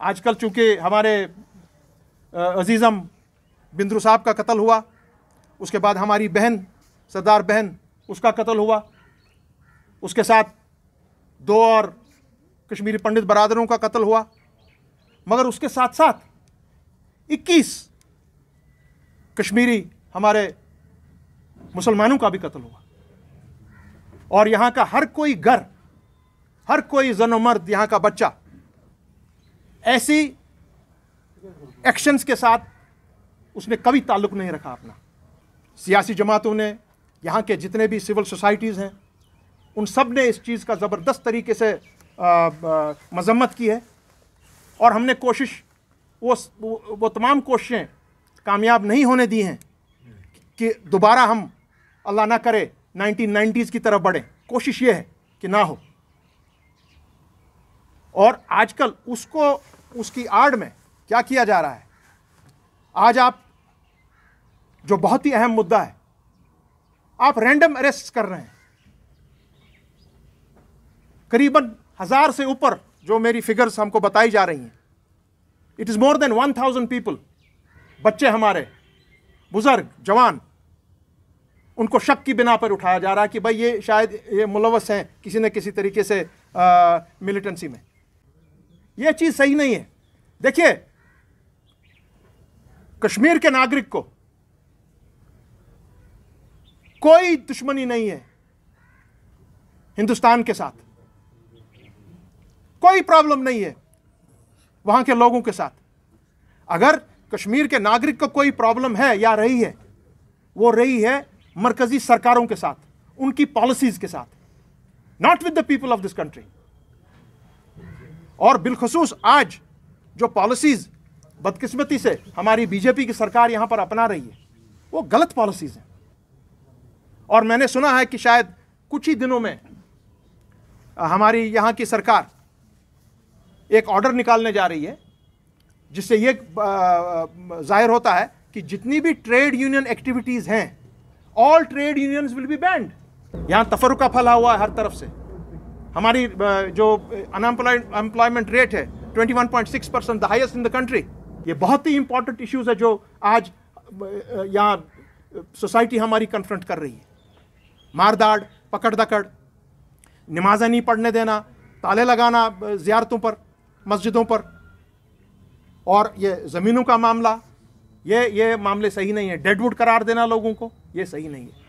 आजकल चूंकि हमारे अजीज़म बिंद्रू साहब का कत्ल हुआ उसके बाद हमारी बहन सरदार बहन उसका कत्ल हुआ उसके साथ दो और कश्मीरी पंडित बरदरों का कत्ल हुआ मगर उसके साथ साथ 21 कश्मीरी हमारे मुसलमानों का भी कत्ल हुआ और यहाँ का हर कोई घर हर कोई जनमर्द यहाँ का बच्चा ऐसी एक्शंस के साथ उसने कभी ताल्लुक नहीं रखा अपना सियासी जमातों ने यहाँ के जितने भी सिविल सोसाइटीज़ हैं उन सब ने इस चीज़ का ज़बरदस्त तरीके से मजम्मत की है और हमने कोशिश वो वो तमाम कोशिशें कामयाब नहीं होने दी हैं कि दोबारा हम अल्लाह ना करे 1990s की तरफ बढ़ें कोशिश ये है कि ना हो और आजकल उसको उसकी आड़ में क्या किया जा रहा है आज आप जो बहुत ही अहम मुद्दा है आप रैंडम अरेस्ट कर रहे हैं करीबन हजार से ऊपर जो मेरी फिगर्स हमको बताई जा रही हैं it is more than one thousand people बच्चे हमारे बुज़ुर्ग जवान उनको शक की बिना पर उठाया जा रहा है कि भाई ये शायद ये मुलवस हैं किसी न किसी तरीके से मिलिटेंसी में ये चीज़ सही नहीं है देखिए कश्मीर के नागरिक को कोई दुश्मनी नहीं है हिंदुस्तान के साथ कोई प्रॉब्लम नहीं है वहां के लोगों के साथ अगर कश्मीर के नागरिक को कोई प्रॉब्लम है या रही है वो रही है मरकजी सरकारों के साथ उनकी पॉलिसीज़ के साथ not with the people of this country और बिलखसूस आज जो पॉलिसीज़ बदकिस्मती से हमारी बीजेपी की सरकार यहाँ पर अपना रही है वो गलत पॉलिसीज़ हैं और मैंने सुना है कि शायद कुछ ही दिनों में हमारी यहाँ की सरकार एक ऑर्डर निकालने जा रही है जिससे ये जाहिर होता है कि जितनी भी ट्रेड यूनियन एक्टिविटीज़ हैं all trade unions will be banned यहाँ तफरुका फैला हुआ है हर तरफ से हमारी जो अनएम्प्लॉयमेंट रेट है 21.6 percent the highest in the country ये बहुत ही इंपॉर्टेंट इश्यूज है जो आज यहाँ सोसाइटी हमारी कन्फ्रंट कर रही है मारदाड़ पकड़ दकड़ नमाजें नहीं पढ़ने देना ताले लगाना ज़्यारतों पर मस्जिदों पर और ये ज़मीनों का मामला ये ये मामले सही नहीं है डेडवुड करार देना लोगों को ये सही नहीं है